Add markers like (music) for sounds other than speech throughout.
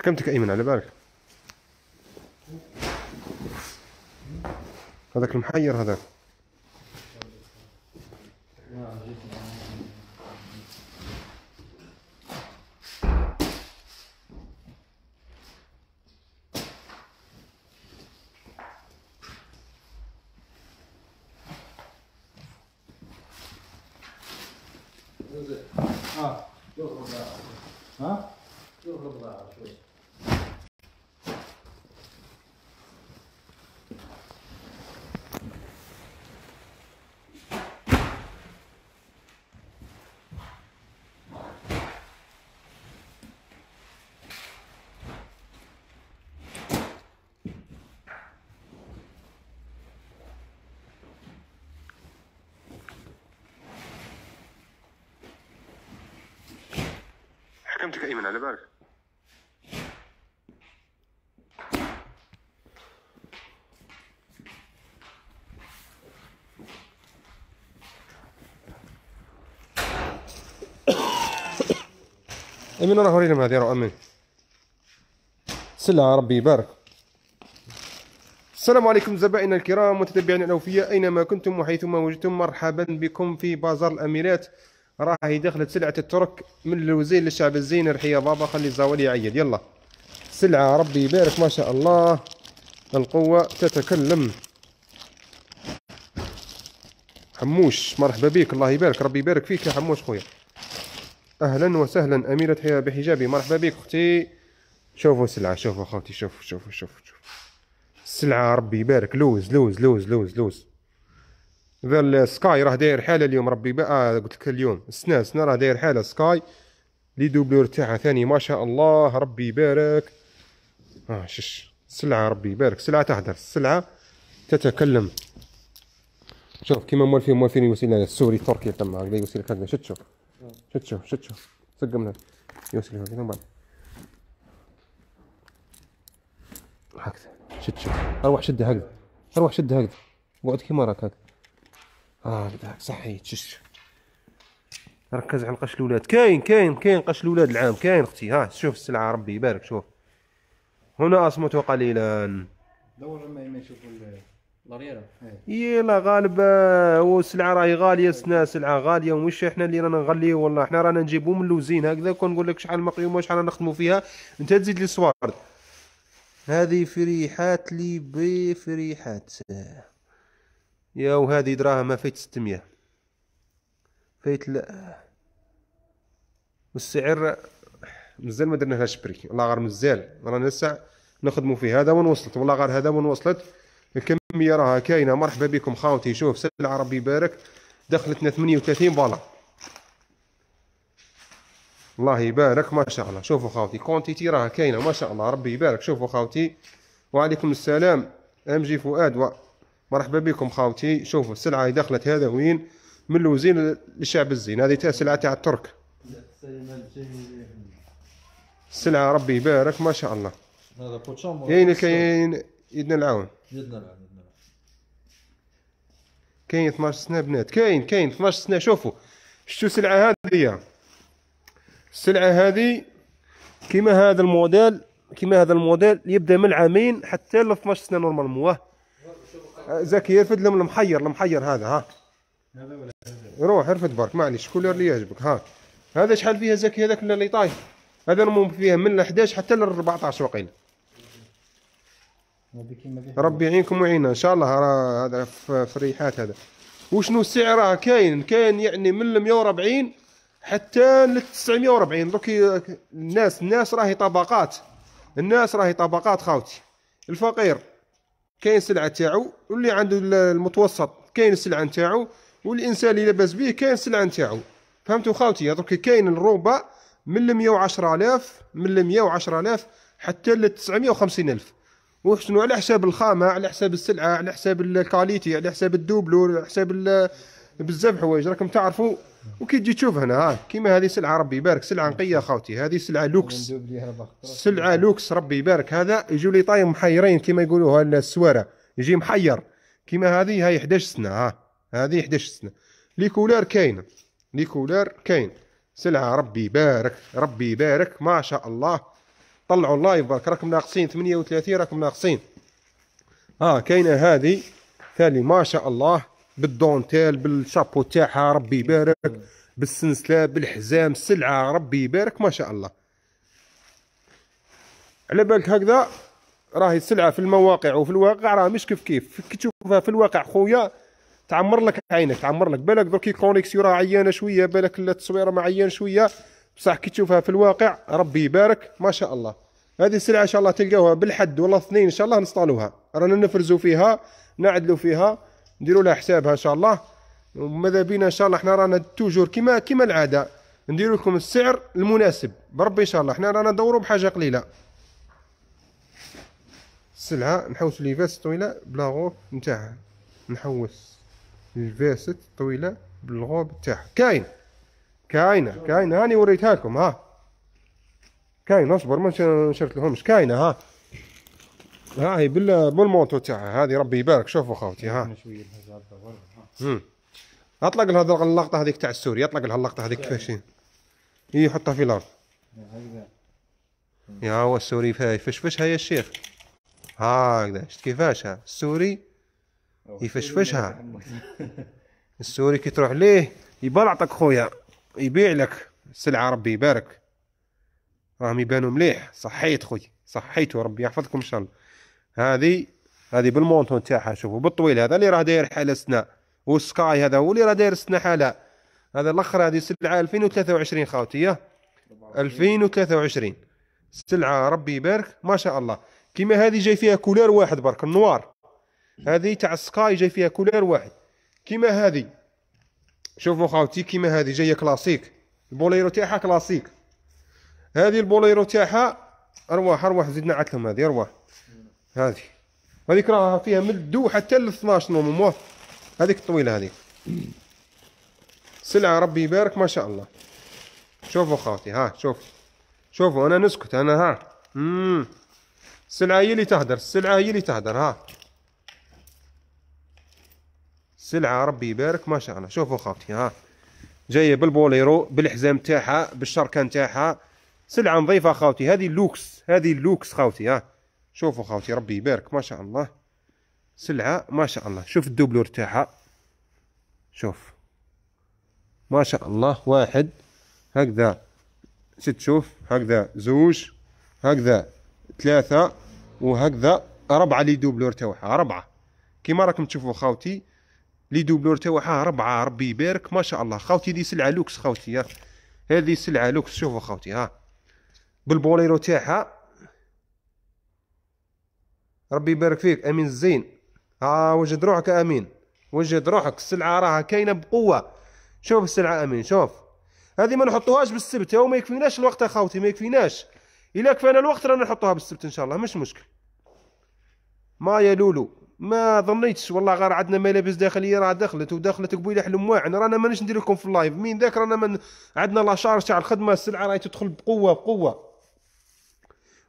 حكمتك ايمن على بالك هذاك المحير هذاك فهمتك ايمن على بالك (coughs) ايمن راه ورينا ما راه امين سلام ربي يبارك السلام عليكم زبائنا الكرام متتبعينا الاوفياء اينما كنتم وحيثما وجدتم مرحبا بكم في بازار الاميرات راهي دخلت سلعة الترك من الوزين للشعب الزين رحية بابا خلي الزاولي يعيد يلا سلعة ربي يبارك ما شاء الله القوة تتكلم حموش مرحبا بك الله يبارك ربي يبارك فيك يا حموش خويا اهلا وسهلا اميرة حياة بحجابي مرحبا بك اختي شوفوا سلعة شوفوا اخوتي شوفوا شوفوا شوفوا شوفوا السلعة ربي يبارك لوز لوز لوز لوز لوز ذا السكاي راه داير حاله اليوم ربي بقى قلت لك اليوم السنه السنه راه داير حاله سكاي لي دوبلور تاعها ثاني ما شاء الله ربي يبارك اه شش سلعه ربي يبارك سلعه تهدر السلعه تتكلم شوف كيما موالفين موالفين يوصل لنا السوري التركي تما هكذا يوصل لك هكذا شت شوف شت شوف شت شوف من يوصل لك هكذا من بعد هكذا شت شوف اروح شدها هكذا اروح شدها هكذا اقعد كيما راك هكذا اه بداك صحيت شش ركز على قش الاولاد كاين كاين كاين قش الاولاد العام كاين اختي ها شوف السلعه ربي يبارك شوف هنا اصمت قليلا دور ما يشوفوا الاريره إيه. يلا غالب هو السلعه راهي غاليه سنا سلعه غاليه ومش احنا اللي رانا نغليه والله احنا رانا نجيبو من لوزين هكذا كون نقول لك شحال مقيومه وشحال نخدمو فيها انت تزيد لي صوارد هذه فريحات لي بفريحات يا وهذه دراهم ما فايت 600 فايت لا والسعر مازال ما درنا لها والله غير مازال رانا نسع نخدموا فيه هذا وين وصلت والله غير هذا وين وصلت الكميه راها كاينه مرحبا بكم خاوتي شوف سلعه ربي يبارك دخلتنا 38 بالا الله يبارك ما شاء الله شوفوا خاوتي كونتيتي راها كاينه ما شاء الله ربي يبارك شوفوا خاوتي وعليكم السلام ام جي فؤاد و مرحبا بكم خاوتي شوفوا السلعه اللي دخلت هذا وين من الوزين للشعب الزين هذه سلعه تاع الترك السلعه ربي يبارك ما شاء الله هذا كاين كاين يدنا العون يدنا العون كاين 12 سنه بنات كاين كاين 12 سنه شوفوا شتو السلعه هذه السلعه هذه كيما هذا الموديل كيما هذا الموديل يبدا من العامين حتى ل 12 سنه نورمالمون زكي ارفد لهم المحير المحير هذا ها هذا ولا هذا روح ارفد برك معليش كولر اللي يعجبك ها هذا شحال فيها زكي هذاك اللي طايح هذا المهم فيها من 11 حتى ل 14 وقيل ربي يعينكم ويعيننا ان شاء الله هذا في الريحات هذا وشنو راه كاين كاين يعني من 140 حتى ل 940 دوك الناس الناس راهي طبقات الناس راهي طبقات خاوتي الفقير كاين السلعه تاعو واللي عنده المتوسط كاين السلعه نتاعو والانسان اللي لاباس به كاين السلعه نتاعو فهمتوا خاوتي درك كاين الروبا من 110000 من 110000 حتى ل 950000 وحسنوا على حساب الخامه على حساب السلعه على حساب الكاليتي على حساب الدوبلو على حساب بزاف حوايج راكم تعرفوا وكي تجي تشوف هنا ها كيما هذه سلعه ربي يبارك سلعه نقيه خاوتي هذه سلعه لوكس سلعه لوكس ربي يبارك هذا يجوا لي طايم محيرين كيما يقولوها السواره يجي محير كيما هذه هاي 11 سنه ها هذه 11 سنه لي كولار كاينه لي كولار كاين سلعه ربي يبارك ربي يبارك ما شاء الله طلعوا الله يبارك راكم ناقصين 38 راكم ناقصين ها آه كاينه هذه ثاني ما شاء الله بالدونتيل بالشابو تاعها ربي يبارك بالسنسله بالحزام السلعه ربي يبارك ما شاء الله على بالك هكذا راهي السلعه في المواقع وفي الواقع راه مش كيف كيف كي تشوفها في الواقع خويا تعمر لك عينك تعمر لك بالك درك كونيكسيون راه عيانه شويه بالك التصويره معيان شويه بصح كي تشوفها في الواقع ربي يبارك ما شاء الله هذه السلعه ان شاء الله تلقاوها بالحد ولا اثنين ان شاء الله نصطالوها رانا نفرزوا فيها نعدلوا فيها نديروا لها حسابها ان شاء الله وماذا بينا ان شاء الله احنا رانا توجور كما كما العاده ندير لكم السعر المناسب بربي ان شاء الله احنا رانا ندوروا بحاجه قليله السلعه نحوس لي فاس طويله بلا غوب نتاعها نحوس الفاست طويله بالغوب تاعها كاين كاينه كاينه هاني وريتها لكم ها كاينه اصبر ما شرت لهمش كاينه ها ها هي بالمونتو تاعها هذه ربي يبارك شوفوا خوتي ها امم اطلق لها اللقطه هذيك تاع السوري اطلق لها اللقطه هذيك كيفاش هي حطها في الارض يا هو السوري يفشفشها يا شيخ هكذا شفت كيفاش ها السوري يفشفشها (laughs) السوري كي تروح ليه يبلعطك خويا يبيع لك السلعه ربي يبارك راهم يبانوا مليح صحيت خويا صحيت ربي يحفظكم ان شاء الله هذه هذه بالمونتون تاعها شوفوا بالطويل هذا اللي راه داير حاله سنا والسكاي هذا هو اللي راه داير سنا حاله هذا الاخر هذه سلعه 2023 خاوتي 2023 سلعه ربي يبارك ما شاء الله كيما هذه جاي فيها كولير واحد برك النوار هذه تاع السكاي جاي فيها كولير واحد كيما هذه شوفوا خاوتي كيما هذه جايه كلاسيك البوليرو تاعها كلاسيك هذه البوليرو تاعها ارواح ارواح زدنا عتلهم هذه ارواح هذه هذيك راها فيها من الدو حتى ل 12 نورمالمون هذيك الطويله هذيك سلعه ربي يبارك ما شاء الله شوفوا خاوتي ها شوف شوفوا انا نسكت انا ها امم السلعه هي اللي تهدر السلعه هي اللي تهدر ها سلعة ربي يبارك ما شاء الله شوفوا خاوتي ها جايه بالبوليرو بالحزام تاعها بالشركه تاعها سلعه نظيفه خاوتي هذه اللوكس هذه اللوكس خاوتي ها شوفوا خاوتي ربي يبارك ما شاء الله سلعة ما شاء الله شوف الدوبلور تاعها شوف ما شاء الله واحد هكذا ست شوف هكذا زوج هكذا ثلاثة وهكذا ربعة لي دوبلور تاعها ربعة كيما راكم تشوفوا خاوتي لي دوبلور تاعها ربعة ربي يبارك ما شاء الله خاوتي دي سلعة لوكس خاوتي هذه سلعة لوكس شوفوا خاوتي ها بالبوليرو تاعها ربي يبارك فيك امين الزين ها آه وجد روحك امين وجد روحك السلعه راها كاينه بقوه شوف السلعه امين شوف هذه ما نحطوهاش بالسبت يوم ما يكفيناش الوقت اخوتي ما يكفيناش الا كفانا الوقت رانا نحطوها بالسبت ان شاء الله مش مشكل ما يا لولو ما ظنيتش والله غير عندنا ملابس داخليه راه دخلت ودخلت قبيله حلم واعن رانا مانيش ندير لكم في اللايف مين ذاك رانا من عندنا لا شارج تاع الخدمه السلعه راهي تدخل بقوه بقوه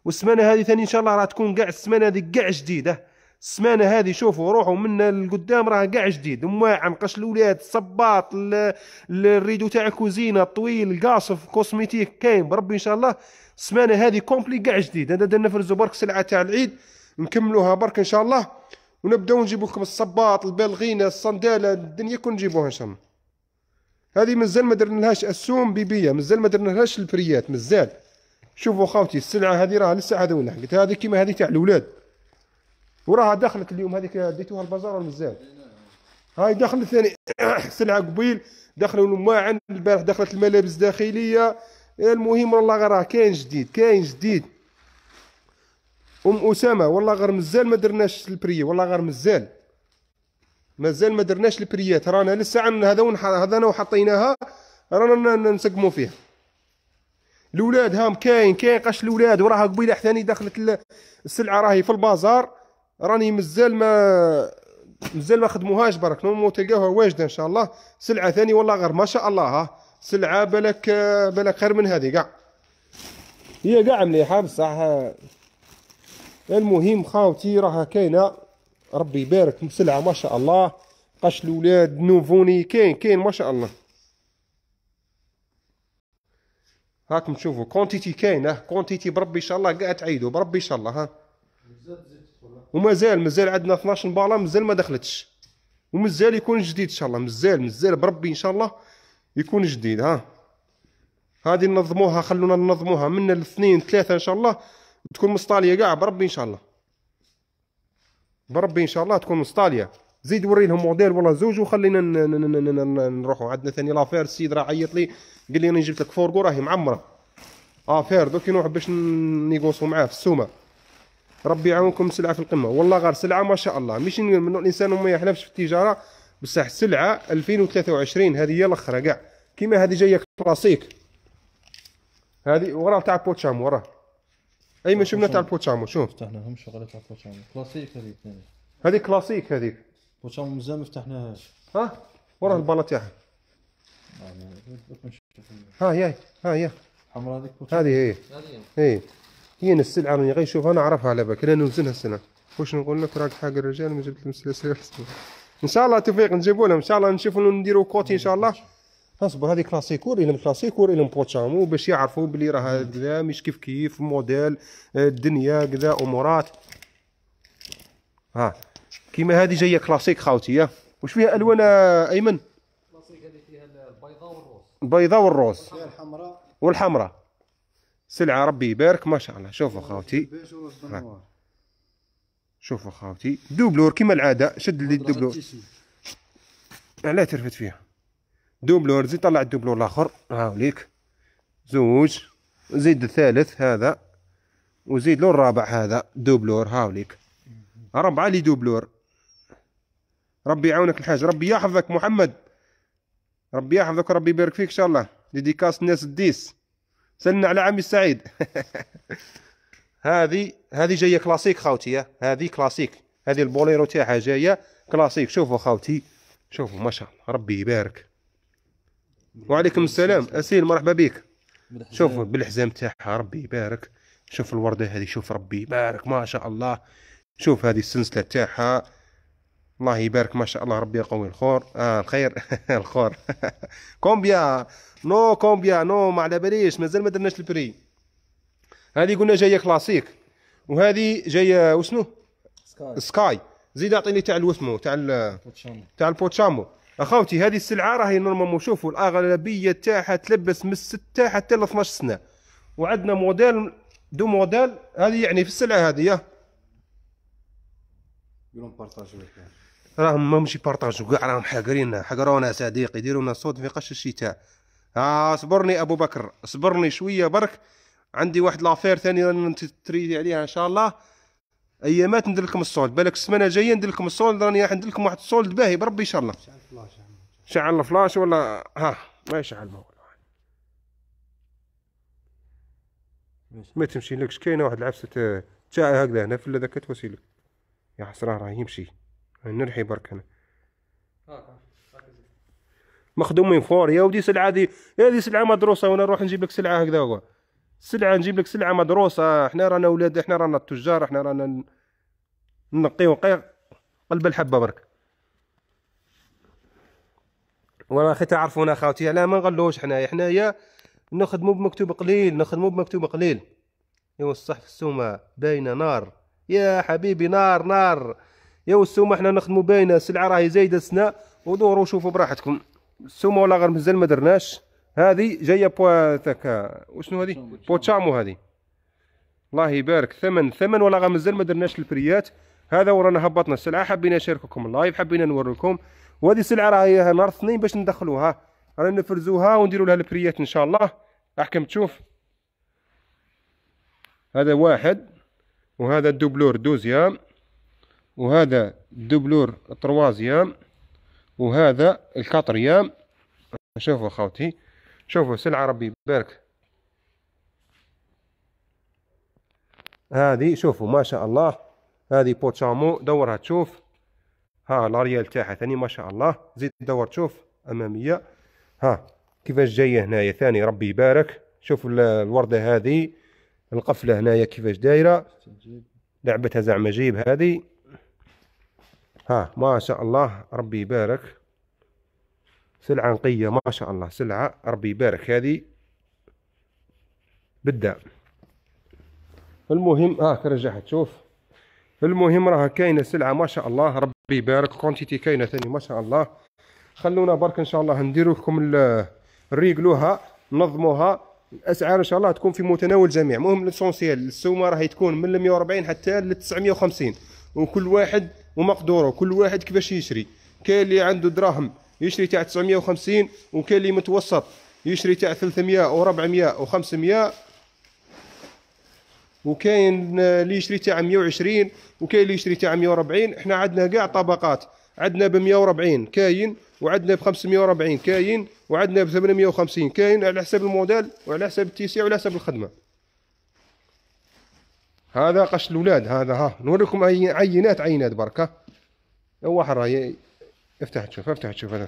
والسمانه هذه ثاني ان شاء الله راه تكون كاع السمانه هذه كاع جديده السمانه هذه شوفوا روحوا من القدام راه كاع جديد مواعن قش الاولاد الصباط الريدو تاع الكوزينه الطويل القاصف كوسميتيك كاين بربي ان شاء الله السمانه هذه كومبلي كاع جديد هذا درنا فرزو برك سلعه تاع العيد نكملوها برك ان شاء الله ونبداو نجيبو لكم الصباط البالغينه الصنداله الدنيا كون نجيبوها ان شاء الله هذه مازال ما درنالهاش السوم بيبيه مازال ما درنالهاش البريات مازال شوفوا خاوتي السلعه هذه راها لسه هذا ولا قلت هذه كيما هذه تاع الاولاد وراها دخلت اليوم هذيك ديتوها البازار مزال هاي دخلت ثاني (coughs) سلعه قبيل دخلوا الماعن البارح دخلت الملابس الداخليه المهم والله غير راه كاين جديد كاين جديد ام اسامه والله غير مازال ما درناش البري والله غير مازال مازال ما درناش البريات رانا لسه عندنا هذا هذا وحطيناها رانا نسقموا فيها الاولاد هام كاين كاين قش الاولاد وراها قبيله حتى دخلت السلعه راهي في البازار راني مازال ما مازال ما خدموهاش برك نمو تلقاوها واجده ان شاء الله سلعه ثاني والله غير ما شاء الله ها سلعه بالك بالك خير من هذه كاع هي كاع مليحه بصح المهم خاوتي راها كاينه ربي يبارك سلعه ما شاء الله قش الاولاد نوفوني كاين كاين ما شاء الله هاكم تشوفوا كونتيتي كاينه كونتيتي بربي ان شاء الله كاع تعيدوا بربي ان شاء الله ها ومازال مازال عندنا 12 بالا مازال ما دخلتش ومازال يكون جديد ان شاء الله مازال مازال بربي ان شاء الله يكون جديد ها هذه ننظموها خلونا ننظموها من الاثنين ثلاثه ان شاء الله تكون مستاليه كاع بربي ان شاء الله بربي ان شاء الله تكون مستاليه زيد وريهم موديل ولا زوج وخلينا نروحوا عندنا ثاني لافير السيد راه عيط لي قال لي راني جبت لك فورقو راهي معمره افير آه، دوك نروح باش نيغوسو معاه في السومه ربي يعاونكم سلعه في القمه والله غير سلعه ما شاء الله ماشي من الانسان ما يحلفش في التجاره بصح سلعه 2023 هذه هي الاخره كاع كيما هذه جايه كلاسيك هذه وراه تاع بوتشامو راه اي ما شفنا تاع البوتشامو شوف فتحناهم شغله تاع البوتشامو كلاسيك هذه هذه كلاسيك هذيك وشو مازال ما فتحناهاش ها وراه البالا تاعها ها هي ها هي الحمراء هذيك هذه هي هي هي السلعه راني غير نشوفها نعرفها على بالك انا نوزنها السنه واش نقول لك راك حاق الرجال ما جبت لهم سلاسل (laughs) ان شاء الله توفيق نجيبو لهم ان شاء الله نشوفو نديرو كوتي ان شاء الله اصبر هذه كلاسيكور الى كلاسيكور الى بوتشامو باش يعرفوا بلي راه هكذا مش كيف كيف موديل الدنيا كذا امورات ها كيما هذه جايه كلاسيك خاوتي يا واش فيها الوان ايمن كلاسيك هذه فيها البيضه والروز البيضه والروز فيها الحمراء والحمراء سلعه ربي يبارك ما شاء الله شوفوا خاوتي شوفوا خاوتي دوبلور كيما العاده شد لي الدوبلور علاه ترفت فيها دوبلور زيد طلع الدوبلور الاخر هاوليك زوج زيد الثالث هذا وزيد له الرابع هذا دوبلور هاوليك ربعه لي دوبلور ربي يعاونك الحاج ربي يحفظك محمد ربي يحفظك ربي يبارك فيك ان شاء الله ديديكاس الناس الديس سلنا على عمي السعيد (laughs) هذه هذه جايه كلاسيك خاوتي هذه كلاسيك هذه البوليرو تاعها جايه كلاسيك شوفوا خاوتي شوفوا ما شاء الله ربي يبارك وعليكم السلام اسيل مرحبا بك شوف بالحزام تاعها ربي يبارك شوف الورده هذه شوف ربي يبارك ما شاء الله شوف هذه السلسله تاعها الله يبارك ما شاء الله ربي يقوي الخور آه الخير (laughs) الخور (laughs) كومبيا نو كومبيا نو ما على باليش مازال ما درناش البري هذه قلنا جايه كلاسيك وهذه جايه وشنو سكاي سكاي زيد اعطيني تاع الوسمو تاع تاع البوتشامو اخوتي هذه السلعه راهي نورمالمون شوفوا الاغلبيه تاعها تلبس من 6 حتى ل 12 سنه وعندنا موديل دو موديل هذه يعني في السلعه هذه يا راهم ماهمش بارطاجو كاع راهم حاقرينا حقرونا صديقي يديرونا صوت في قش الشتاء اه صبرني ابو بكر صبرني شويه برك عندي واحد لافير ثاني راني تريدي عليها ان شاء الله ايامات ندير لكم الصولد بالك السمانه الجايه ندير لكم الصولد راني راح ندير لكم واحد الصولد باهي بربي ان شاء الله شعل الفلاش ولا ها ما يشعل ما ما تمشي لكش كاينه واحد العفسه آه، تاع هكذا هنا في ذاك توسيلك يا حسره راه يمشي نرحي برك انا آه، مخدومين فور يا ودي سلعه دي هذه سلعه مدروسه وانا نروح نجيب لك سلعه هكذا هو سلعه نجيب لك سلعه مدروسه احنا رانا ولاد احنا رانا التجار احنا رانا نقيو قلب الحبه برك ورا اخي تعرفونا خاوتي لا ما نغلوش حنايا حنايا نخدمو بمكتوب قليل نخدمو بمكتوب قليل ايوا الصح في السومه باينه نار يا حبيبي نار نار يا السومه حنا نخدموا باينه السلعه راهي زايده سنا ودوروا شوفوا براحتكم السومه ولا غير مازال ما درناش هذه جايه بوا تاك وشنو هذه بوتشامو هذه الله يبارك ثمن ثمن ولا غير مازال ما درناش البريات هذا ورانا هبطنا السلعه حبينا نشارككم اللايف حبينا نوريكم وهذه السلعه راهي نهار اثنين باش ندخلوها رانا نفرزوها ونديروا لها البريات ان شاء الله احكم تشوف هذا واحد وهذا الدوبلور دوزيام وهذا الدبلور تروازيام وهذا الكاتريام شوفوا خاوتي شوفوا سلعة ربي يبارك هذه شوفوا ما شاء الله هذه بوتشامو دورها تشوف ها لاريال تاعها ثاني ما شاء الله زيد دور تشوف امامية ها كيفاش جاية هنايا ثاني ربي يبارك شوفوا الوردة هذه القفلة هنايا كيفاش دايرة لعبتها زعما جيب هذه ها ما شاء الله ربي يبارك سلعة نقية ما شاء الله سلعة ربي يبارك هذه بدا المهم هاك رجعت شوف المهم راه كاينه سلعه ما شاء الله ربي يبارك كونتيتي كاينه ثاني ما شاء الله خلونا برك ان شاء الله نديرو لكم نريقلوها نظموها الاسعار ان شاء الله تكون في متناول الجميع المهم ليسونسيال السومه راهي تكون من 140 حتى ل 950 وكل واحد ومقدوره كل واحد كيفاش يشري كاين اللي عنده دراهم يشري تاع 950 وكاين اللي متوسط يشري تاع 300 و400 و500 وكاين اللي يشري تاع 120 وكاين اللي يشري تاع 140 احنا عندنا كاع طبقات عندنا ب 140 كاين وعندنا ب 540 كاين وعندنا ب 850 كاين على حسب الموديل وعلى حسب التيسير وعلى حسب الخدمه هذا قش الاولاد هذا ها نوريكم عينات عينات بركه واحد راه افتح تشوف افتح تشوف هذا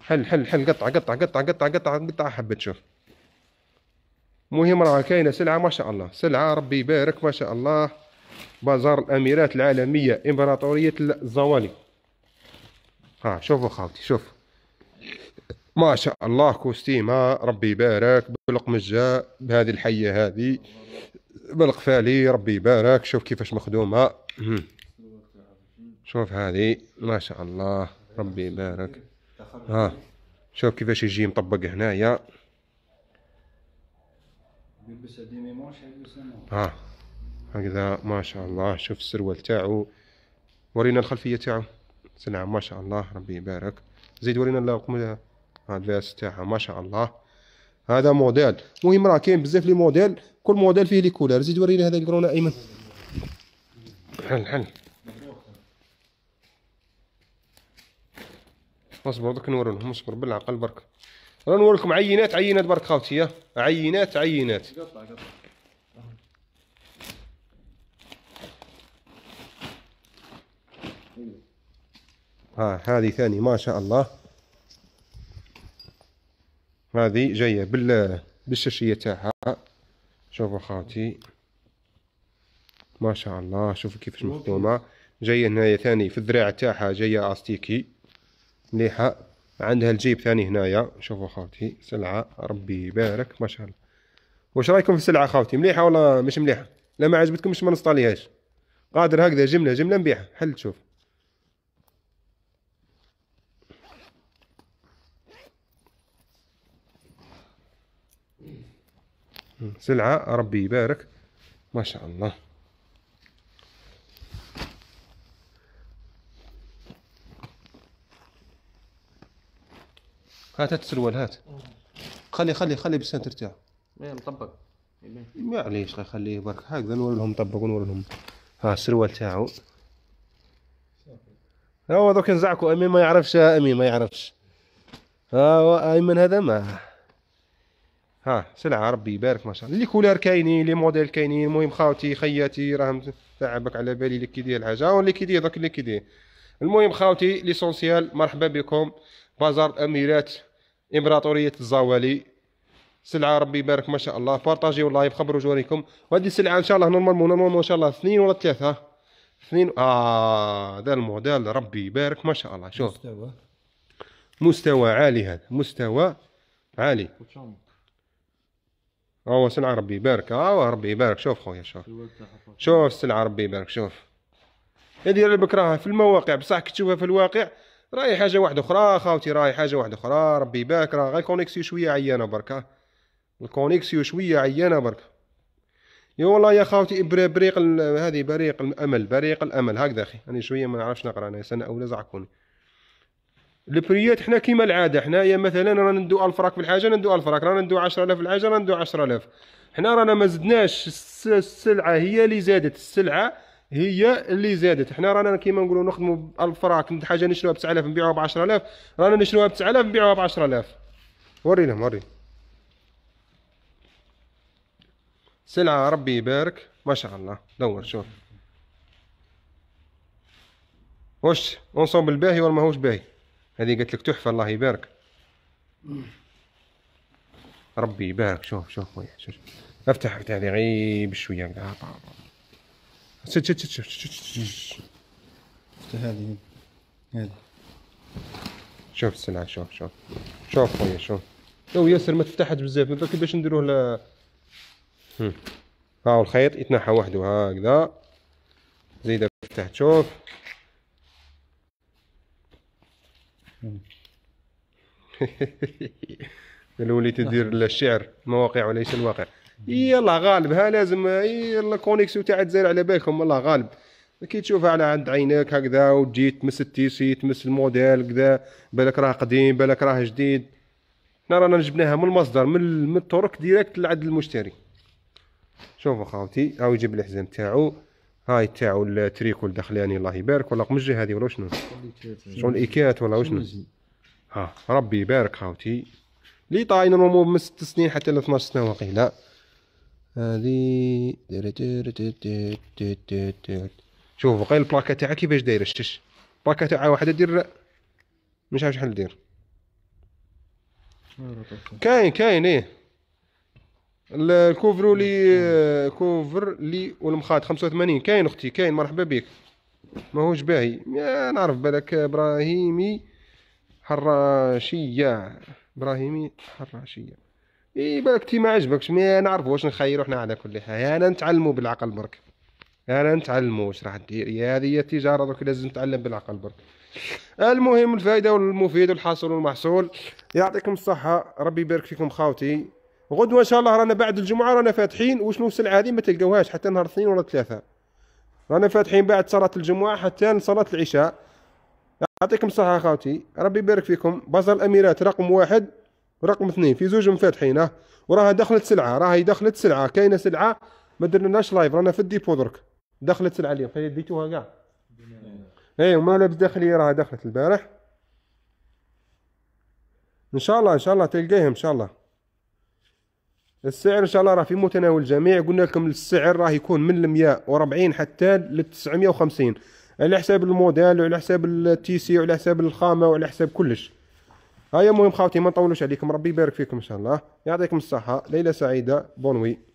حل حل حل قطع قطع قطع قطع قطع قطع حبة تشوف مهم راه كاينه سلعه ما شاء الله سلعه ربي يبارك ما شاء الله بازار الاميرات العالميه امبراطوريه الزوالي ها شوفوا خالتي شوف ما شاء الله كوستيما ربي يبارك بلقمجه بهذه الحيه هذه بالقفالي ربي يبارك شوف كيفاش مخدومه شوف هذه ما شاء الله ربي يبارك ها شوف كيفاش يجي مطبق هنايا ها هكذا ما شاء الله شوف السروال تاعو ورينا الخلفيه تاعو نعم ما شاء الله ربي يبارك زيد ورينا هذا الفاس تاعها ما شاء الله هذا موديل المهم راه كاين بزاف لي موديل كل موديل فيه لي كولار زيد وريني هذا الكرونا ايمن حل حل اصبر دوك نوري لهم اصبر بالعقل برك راه نوري لكم عينات عينات برك خاوتي عينات عينات ها هذه ثاني ما شاء الله هذه جايه بال بالشاشيه تاعها شوفوا خاوتي ما شاء الله شوفوا كيفاش مخدومه جايه هنايا ثاني في الذراع تاعها جايه استيكي مليحه عندها الجيب ثاني هنايا شوفوا خاوتي سلعه ربي يبارك ما شاء الله واش رايكم في السلعه خاوتي مليحه ولا مش مليحه لا ما عجبتكمش ما نسطاليهاش قادر هكذا جمله جمله نبيعها حل تشوف سلعة ربي يبارك ما شاء الله هات هات السروال هات خلي خلي خلي بس ترتاح ايه مطبق معليش خليه برك هكذا نور لهم طبق ونوري لهم ها السروال تاعو ها هو دوك نزعكو امين ما يعرفش امين ما يعرفش ها ايمن هذا ما ها سلعه ربي يبارك ما شاء الله لي كولار كاينين لي موديل كاينين المهم خاوتي خياتي راه تعبك على بالي اللي كيدير الحاجه هو لي كيدير داك اللي كيدير المهم خاوتي ليسونسيال مرحبا بكم بازار الاميرات امبراطوريه الزوالي سلعه ربي يبارك ما شاء الله بارطاجيو اللايف خبروا جواريكم وهذه السلعه ان شاء الله نورمالمون نورمالمون ان شاء الله اثنين ولا ثلاثه اثنين اه هذا الموديل ربي يبارك ما شاء الله شوف مستوى مستوى عالي هذا مستوى عالي هو سلعة ربي يبارك هو ربي يبارك شوف خويا شوف شوف السلعة ربي يبارك شوف هذه اللي بكراها في المواقع بصح كي تشوفها في الواقع راهي حاجة واحدة أخرى خاوتي راهي حاجة واحدة أخرى ربي يبارك راه غير كونيكسيو شوية عيانة برك الكونيكسيو شوية عيانة برك يا والله يا خاوتي بريق هذه بريق الامل بريق الامل هكذا اخي انا شويه ما نعرفش نقرا انا سنه أولى زعكوني البريات حنا كيما العاده حنايا مثلا رانا ندو 1000 راك في الحاجه ندو 1000 راك رانا ندو 10000 في الحاجه رانا ندو 10000 حنا رانا ما زدناش السلعه هي اللي زادت السلعه هي اللي زادت حنا رانا كيما نقولوا نخدموا ب 1000 فراك حاجه نشروها ب 9000 نبيعوها ب 10000 رانا نشروها ب 9000 نبيعوها ب 10000 وري لهم وري سلعه ربي يبارك ما شاء الله دور شوف واش اونصومبل باهي ولا ماهوش باهي هذه قلت لك تحفه الله يبارك ربي يبارك شوف شوف خويا شوف افتح افتح هذه غير بشويه كذا آه، شوف شوف شوف شوف افتح هذه هذه شوف السلعه شوف شوف شوف خويا شوف لو ياسر ما تفتحت بزاف ما بالك باش نديروه ل هاو الخيط يتنحى وحده هكذا زيد فتحت شوف (laughs) الولي تدير (laughs) الشعر مواقع وليس الواقع يلا ها لازم يلا كونيكسيون تاع الجزائر على بالكم والله غالب كي تشوفها على عند عينك هكذا وتجي تمس التيسي تمس الموديل كذا بالك راه قديم بالك راه جديد حنا رانا جبناها من المصدر من الطرق ديريكت لعند المشتري شوفوا خاوتي هاو يجيب الحزام تاعو هاي تاعو التريكو الدخلاني يعني الله يبارك ولا قمجه هذه ولا شنو شغل ايكات ولا شنو ها ربي يبارك خاوتي لي طاي نورمو من 6 سنين حتى ل 12 سنه وقيله هذه شوف غير البلاكه تاعها كيفاش دايره شتش البلاكه تاعها واحده دير مش عارف شحال دير كاين كاين ايه الكوفر لي كوفر لي والمخاط 85 كاين اختي كاين مرحبا بك ماهوش باهي نعرف بالك ابراهيمي حراشيه ابراهيمي حراشيه اي بالك تي ما عجبكش ما نعرف واش نخيرو حنا على كل حال انا نتعلمو بالعقل برك انا نتعلمو واش راح دير هذه هي التجاره درك لازم نتعلم بالعقل برك المهم الفائده والمفيد والحاصل والمحصول يعطيكم الصحه ربي يبارك فيكم خاوتي غدوه ان شاء الله رانا بعد الجمعه رانا فاتحين وشنو السلعه هذه ما تلقاوهاش حتى نهار اثنين ولا ثلاثه رانا فاتحين بعد صلاه الجمعه حتى صلاه العشاء يعطيكم الصحه اخوتي ربي يبارك فيكم بازار الاميرات رقم واحد رقم اثنين في زوج مفاتحين اه وراها دخلت سلعه راهي دخلت سلعه كاينه سلعه ما درناش لايف رانا في الديبو درك دخلت سلعه اليوم ديتوها كاع اي وما لابس داخلي راها دخلت البارح ان شاء الله ان شاء الله تلقاهم ان شاء الله السعر ان شاء الله راه في متناول الجميع قلنا لكم السعر راه يكون من 140 حتى ل 950 على حساب الموديل وعلى حساب التي سي وعلى حساب الخامه وعلى حساب كلش هيا المهم خاوتي ما نطولوش عليكم ربي يبارك فيكم ان شاء الله يعطيكم الصحه ليله سعيده بونوي